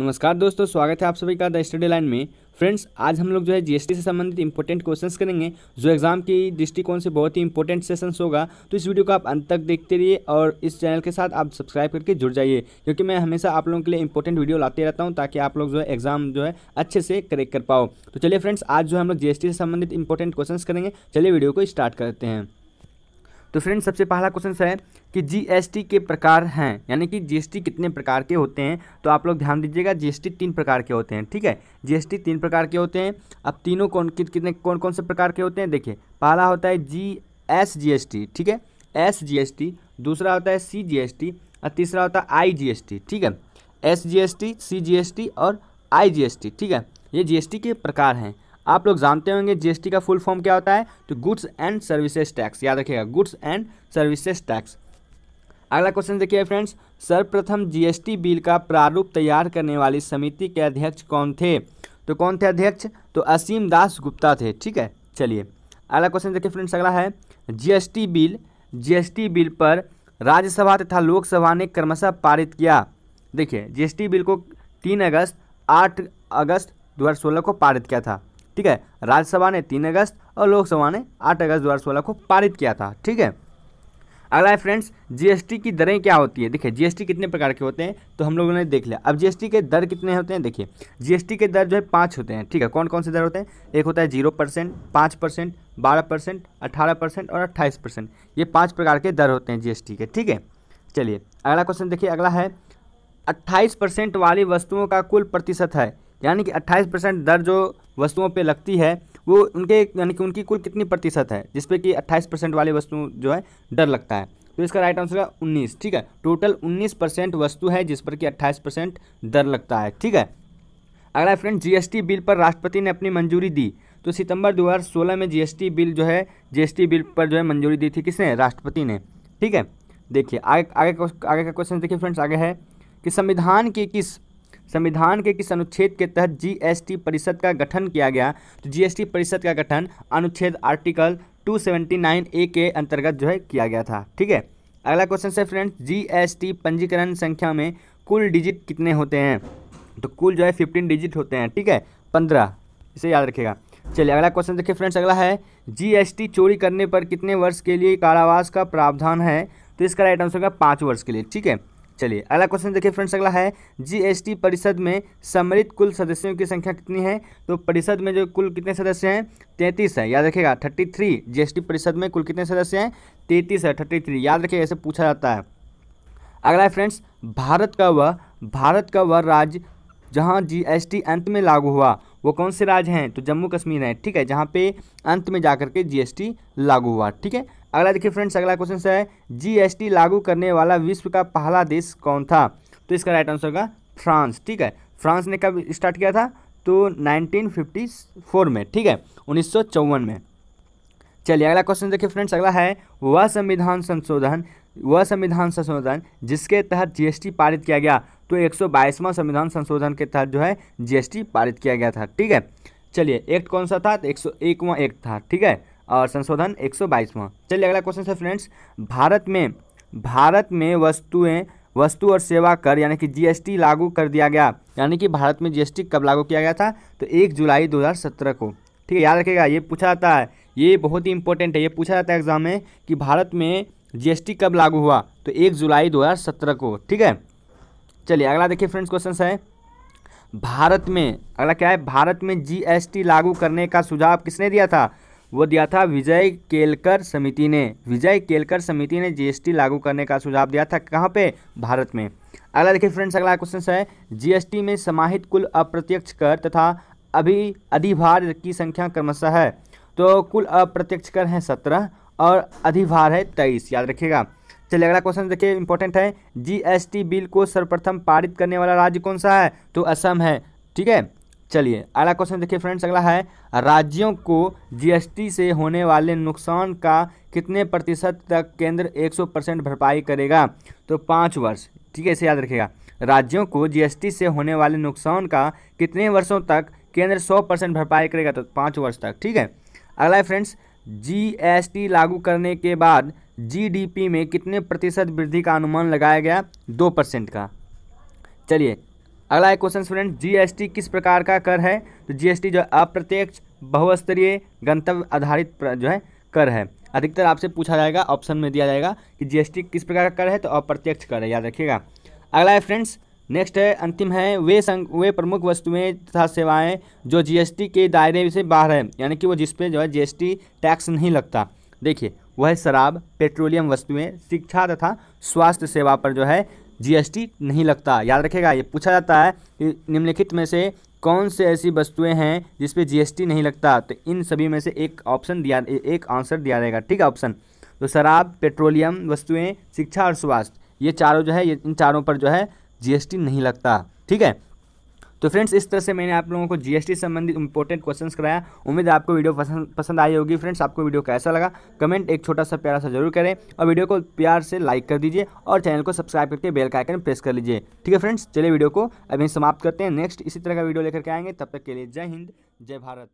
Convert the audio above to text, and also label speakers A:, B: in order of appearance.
A: नमस्कार दोस्तों स्वागत है आप सभी का द स्टडी लाइन में फ्रेंड्स आज हम लोग जो है जीएसटी से संबंधित इंपॉर्टेंट क्वेश्चंस करेंगे जो एग्जाम की दृष्टिकोण से बहुत ही इंपॉर्टेंट सेशंस होगा तो इस वीडियो को आप अंत तक देखते रहिए और इस चैनल के साथ आप सब्सक्राइब करके जुड़ जाइए क्योंकि मैं हमेशा आप लोगों के लिए इंपॉर्टेंट वीडियो लाते रहता हूँ ताकि आप लोग जो है एग्जाम जो है अच्छे से करेक्ट कर पाओ तो चलिए फ्रेंड्स आज जो हम लोग जी से संबंधित इंपॉर्टेंट क्वेश्चन करेंगे चलिए वीडियो को स्टार्ट करते हैं तो फ्रेंड सबसे पहला क्वेश्चन है कि जीएसटी के प्रकार हैं यानी कि जीएसटी कितने प्रकार के होते हैं तो आप लोग ध्यान दीजिएगा जीएसटी तीन प्रकार के होते हैं ठीक है जीएसटी तीन प्रकार के होते हैं अब तीनों कौन कितने कौन कौन से प्रकार के होते हैं देखिए पहला होता है G S G S T ठीक है एस जी एस टी दूसरा होता है सी जी एस टी और तीसरा होता है आई जी एस टी ठीक है S G S T C G S T और आई जी एस टी ठीक है ये जी एस टी के प्रकार हैं आप लोग जानते होंगे जीएसटी का फुल फॉर्म क्या होता है तो गुड्स एंड सर्विसेज टैक्स याद रखिएगा गुड्स एंड सर्विसेज टैक्स अगला क्वेश्चन देखिए फ्रेंड्स सर्वप्रथम जीएसटी बिल का प्रारूप तैयार करने वाली समिति के अध्यक्ष कौन थे तो कौन थे अध्यक्ष तो असीम दास गुप्ता थे ठीक है चलिए अगला क्वेश्चन देखिए फ्रेंड्स अगला है जीएसटी बिल जीएसटी बिल पर राज्यसभा तथा लोकसभा ने क्रमशः पारित किया देखिए जीएसटी बिल को तीन अगस्त आठ अगस्त 2016 को पारित किया था ठीक है राज्यसभा ने तीन अगस्त और लोकसभा ने आठ अगस्त दो को पारित किया था ठीक है अगला है फ्रेंड्स जीएसटी की दरें क्या होती है देखिए जीएसटी कितने प्रकार के होते हैं तो हम लोगों ने देख लिया अब जीएसटी के दर कितने होते हैं देखिए जीएसटी के दर जो है पाँच होते हैं ठीक है कौन कौन से दर होते हैं एक होता है जीरो परसेंट पाँच परसेंट बारह परसेंट अठारह परसेंट और अट्ठाईस परसेंट ये पाँच प्रकार के दर होते हैं जीएसटी के ठीक है चलिए अगला क्वेश्चन देखिए अगला है अट्ठाईस परसेंट वाली वस्तुओं का कुल प्रतिशत है यानी कि 28 परसेंट दर जो वस्तुओं पे लगती है वो उनके यानी कि उनकी कुल कितनी प्रतिशत है जिसपे कि 28 परसेंट वाली वस्तु जो है डर लगता है तो इसका राइट आंसर है 19 ठीक है टोटल 19 परसेंट वस्तु है जिस पर कि 28 परसेंट दर लगता है ठीक है अगला फ्रेंड जीएसटी बिल पर राष्ट्रपति ने अपनी मंजूरी दी तो सितंबर 2016 में जीएसटी बिल जो है जीएसटी बिल पर जो है मंजूरी दी थी किसने राष्ट्रपति ने ठीक है देखिए आगे आगे आगे का क्वेश्चन देखिए फ्रेंड्स आगे है कि संविधान के किस संविधान के किस अनुच्छेद के तहत जीएसटी परिषद का गठन किया गया तो जीएसटी परिषद का गठन अनुच्छेद आर्टिकल 279 ए के अंतर्गत जो है किया गया था ठीक है अगला क्वेश्चन से फ्रेंड्स जीएसटी पंजीकरण संख्या में कुल डिजिट कितने होते हैं तो कुल जो है फिफ्टीन डिजिट होते हैं ठीक है पंद्रह इसे याद रखेगा चलिए अगला क्वेश्चन देखिए फ्रेंड्स अगला है जीएसटी चोरी करने पर कितने वर्ष के लिए कारावास का प्रावधान है तो इसका राइट आंसर होगा पाँच वर्ष के लिए ठीक है चलिए अगला क्वेश्चन देखिए फ्रेंड्स अगला है जीएसटी परिषद में सम्मिलित कुल सदस्यों की संख्या कितनी है तो परिषद में जो कुल कितने सदस्य हैं तैंतीस है याद रखिएगा थर्टी थ्री जी परिषद में कुल कितने सदस्य हैं तैंतीस है थर्टी थ्री याद रखिएगा ऐसे पूछा जाता है अगला है फ्रेंड्स भारत का वह भारत का वह राज्य जहाँ जी अंत में लागू हुआ वो कौन से राज्य हैं तो जम्मू कश्मीर है ठीक है जहाँ पे अंत में जा के जी लागू हुआ ठीक है अगला देखिए फ्रेंड्स अगला क्वेश्चन है जीएसटी लागू करने वाला विश्व का पहला देश कौन था तो इसका राइट आंसर होगा फ्रांस ठीक है फ्रांस ने कब स्टार्ट किया था तो 1954 में ठीक है उन्नीस में चलिए अगला क्वेश्चन देखिए फ्रेंड्स अगला है वह संविधान संशोधन वह संविधान संशोधन जिसके तहत जीएसटी पारित किया गया तो एक संविधान संशोधन के तहत जो है जीएसटी पारित किया गया था ठीक है चलिए एक्ट कौन सा था तो एक सौ था ठीक है और संशोधन 122वां चलिए अगला क्वेश्चन है फ्रेंड्स भारत में भारत में वस्तुएं वस्तु और सेवा कर यानी कि जीएसटी लागू कर दिया गया यानी कि भारत में जीएसटी कब लागू किया गया था तो एक जुलाई 2017 को ठीक है याद रखिएगा ये पूछा जाता है ये बहुत ही इंपॉर्टेंट है ये पूछा जाता है एग्जाम में कि भारत में जीएसटी कब लागू हुआ तो एक जुलाई दो को ठीक है चलिए अगला देखिए फ्रेंड्स क्वेश्चन है भारत में अगला क्या है भारत में जीएसटी लागू करने का सुझाव किसने दिया था वो दिया था विजय केलकर समिति ने विजय केलकर समिति ने जीएसटी लागू करने का सुझाव दिया था कहाँ पे भारत में अगला देखिए फ्रेंड्स अगला क्वेश्चन है जीएसटी में समाहित कुल अप्रत्यक्ष कर तथा अभी अधिभार की संख्या क्रमशः है तो कुल अप्रत्यक्ष कर है सत्रह और अधिभार है तेईस याद रखिएगा चलिए अगला क्वेश्चन देखिए इंपॉर्टेंट है जीएसटी बिल को सर्वप्रथम पारित करने वाला राज्य कौन सा है तो असम है ठीक है चलिए अगला क्वेश्चन देखिए फ्रेंड्स अगला है राज्यों को जीएसटी से होने वाले नुकसान का कितने प्रतिशत तक केंद्र 100 परसेंट भरपाई करेगा तो पाँच वर्ष ठीक है इसे याद रखिएगा राज्यों को जीएसटी से होने वाले नुकसान का कितने वर्षों तक केंद्र 100 परसेंट भरपाई करेगा तो पाँच वर्ष तक ठीक है अगला है फ्रेंड्स जी लागू करने के बाद जी में कितने प्रतिशत वृद्धि का अनुमान लगाया गया दो परसेंट का चलिए अगला है क्वेश्चन स्टूडेंट जीएसटी किस प्रकार का कर है तो जीएसटी जो अप्रत्यक्ष बहुस्तरीय गंतव्य आधारित जो है कर है अधिकतर आपसे पूछा जाएगा ऑप्शन में दिया जाएगा कि जीएसटी किस प्रकार का कर है तो अप्रत्यक्ष कर है याद रखिएगा अगला है फ्रेंड्स नेक्स्ट है अंतिम है वे संग वे प्रमुख वस्तुएं तथा सेवाएं जो जीएसटी के दायरे से बाहर है यानी कि वो जिसपे जो है जीएसटी टैक्स नहीं लगता देखिए वह शराब पेट्रोलियम वस्तुएं शिक्षा तथा स्वास्थ्य सेवा पर जो है जीएसटी नहीं लगता याद रखेगा ये पूछा जाता है कि निम्नलिखित में से कौन से ऐसी वस्तुएं हैं जिस पे जीएसटी नहीं लगता तो इन सभी में से एक ऑप्शन दिया एक आंसर दिया जाएगा ठीक है ऑप्शन तो शराब पेट्रोलियम वस्तुएं शिक्षा और स्वास्थ्य ये चारों जो है ये इन चारों पर जो है जीएसटी नहीं लगता ठीक है तो फ्रेंड्स इस तरह से मैंने आप लोगों को जीएसटी संबंधित इंपॉर्टेंट क्वेश्चंस कराया उम्मीद आपको वीडियो पसंद पसंद आई होगी फ्रेंड्स आपको वीडियो कैसा लगा कमेंट एक छोटा सा प्यारा सा जरूर करें और वीडियो को प्यार से लाइक कर दीजिए और चैनल को सब्सक्राइब करके बेल का आइकन प्रेस कर लीजिए ठीक है फ्रेंड्स चलिए वीडियो को अभी समाप्त करते हैं नेक्स्ट इसी तरह का वीडियो लेकर के आएंगे तब तक के लिए जय हिंद जय भारत